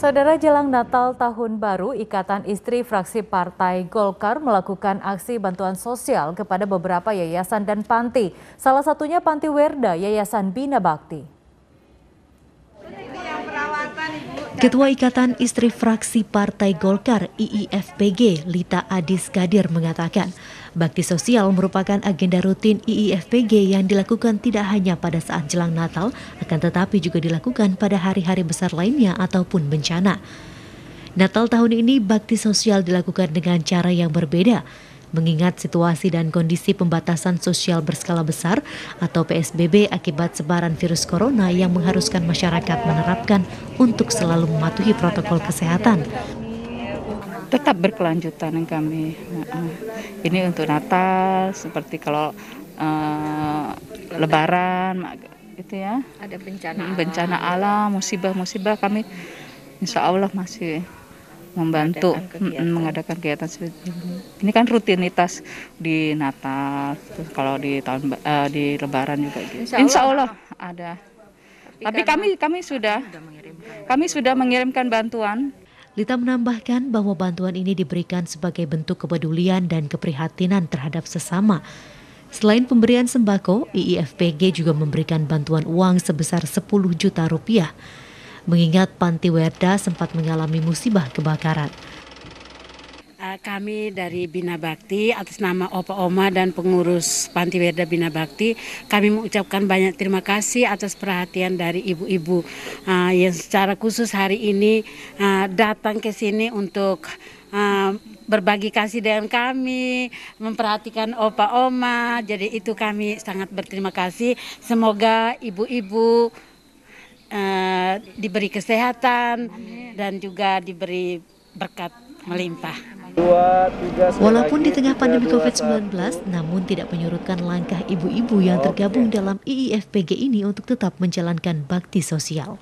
Saudara jelang Natal tahun baru, Ikatan Istri Fraksi Partai Golkar melakukan aksi bantuan sosial kepada beberapa yayasan dan panti. Salah satunya Panti Werda, Yayasan Bina Bakti. Ketua Ikatan Istri Fraksi Partai Golkar IIFPG Lita Adis Kadir mengatakan, bakti sosial merupakan agenda rutin IIFPG yang dilakukan tidak hanya pada saat jelang Natal, akan tetapi juga dilakukan pada hari-hari besar lainnya ataupun bencana. Natal tahun ini bakti sosial dilakukan dengan cara yang berbeda, mengingat situasi dan kondisi pembatasan sosial berskala besar atau PSBB akibat sebaran virus corona yang mengharuskan masyarakat menerapkan untuk selalu mematuhi protokol kesehatan. Tetap berkelanjutan kami. Uh-uh. Ini untuk Natal, seperti kalau uh, Lebaran, itu ya. Ada bencana, mm, bencana alam, musibah-musibah kami, insya Allah masih membantu mengadakan kegiatan, mengadakan kegiatan seperti ini. Ini kan rutinitas di Natal, terus kalau di tahun uh, di Lebaran juga gitu. Insya Allah, Insya Allah ada. Tapi, Tapi kami kami sudah kami sudah mengirimkan bantuan. Lita menambahkan bahwa bantuan ini diberikan sebagai bentuk kepedulian dan keprihatinan terhadap sesama. Selain pemberian sembako, IIFPG juga memberikan bantuan uang sebesar 10 juta rupiah mengingat Panti Werda sempat mengalami musibah kebakaran. Eh, kami dari Bina Bakti atas nama Opa Oma dan pengurus Panti Werda Bina Bakti, kami mengucapkan banyak terima kasih atas perhatian dari ibu-ibu eh, yang secara khusus hari ini eh, datang ke sini untuk berbagi kasih dengan kami, memperhatikan Opa Oma. Jadi itu kami sangat berterima kasih. Semoga ibu-ibu Eh, diberi kesehatan dan juga diberi berkat melimpah. Walaupun di tengah pandemi COVID-19, namun tidak menyurutkan langkah ibu-ibu yang tergabung dalam IIFPG ini untuk tetap menjalankan bakti sosial.